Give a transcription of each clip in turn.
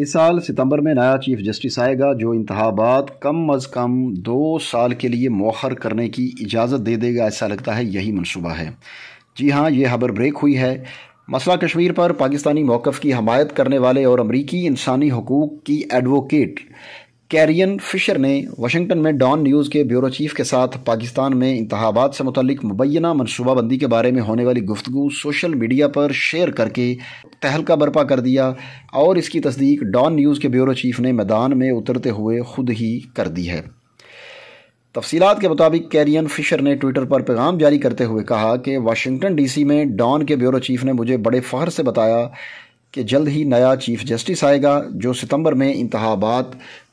इस साल सितंबर में नया चीफ जस्टिस आएगा जो इंतबात कम अज़ कम दो साल के लिए मौखर करने की इजाज़त दे देगा ऐसा लगता है यही मनसूबा है जी हाँ ये खबर ब्रेक हुई है मसला कश्मीर पर पाकिस्तानी मौक़ की हमायत करने वाले और अमरीकी इंसानी हकूक़ की एडवोकेट कैरियन फिशर ने वाशिंगटन में डॉन न्यूज़ के ब्यूरो चीफ के साथ पाकिस्तान में इंतबात से मुतल मुबैना मनसूबाबंदी के बारे में होने वाली गुफ्तु सोशल मीडिया पर शेयर करके तहलका बर्पा कर दिया और इसकी तस्दीक डॉन न्यूज़ के ब्यूरो चीफ ने मैदान में उतरते हुए खुद ही कर दी है तफसीत के मुताबिक कैरियन फिशर ने ट्विटर पर पैगाम जारी करते हुए कहा कि वाशिंगटन डी सी में डॉन के ब्यूरो चीफ ने मुझे बड़े फ़ख्र से बताया कि जल्द ही नया चीफ जस्टिस आएगा जो सितंबर में इंतबात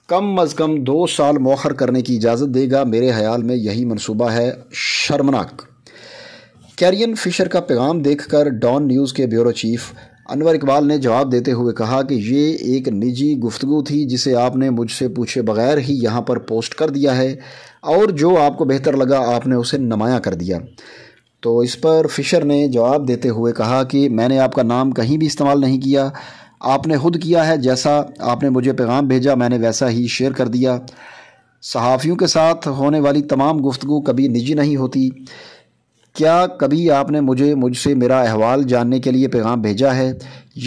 कम अज़ कम दो साल मौखर करने की इजाज़त देगा मेरे ख्याल में यही मनसूबा है शर्मनाक कैरियन फिशर का पैगाम देखकर डॉन न्यूज़ के ब्यूरो चीफ अनवर इकबाल ने जवाब देते हुए कहा कि ये एक निजी गुफ्तु थी जिसे आपने मुझसे पूछे बगैर ही यहाँ पर पोस्ट कर दिया है और जो आपको बेहतर लगा आपने उसे नमाया कर दिया तो इस पर फिशर ने जवाब देते हुए कहा कि मैंने आपका नाम कहीं भी इस्तेमाल नहीं किया आपने खुद किया है जैसा आपने मुझे पैगाम भेजा मैंने वैसा ही शेयर कर दिया सहाफ़ियों के साथ होने वाली तमाम गुफ्तु कभी निजी नहीं होती क्या कभी आपने मुझे मुझसे मेरा अहवाल जानने के लिए पैगाम भेजा है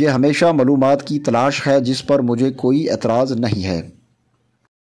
ये हमेशा मालूम की तलाश है जिस पर मुझे कोई एतराज़ नहीं है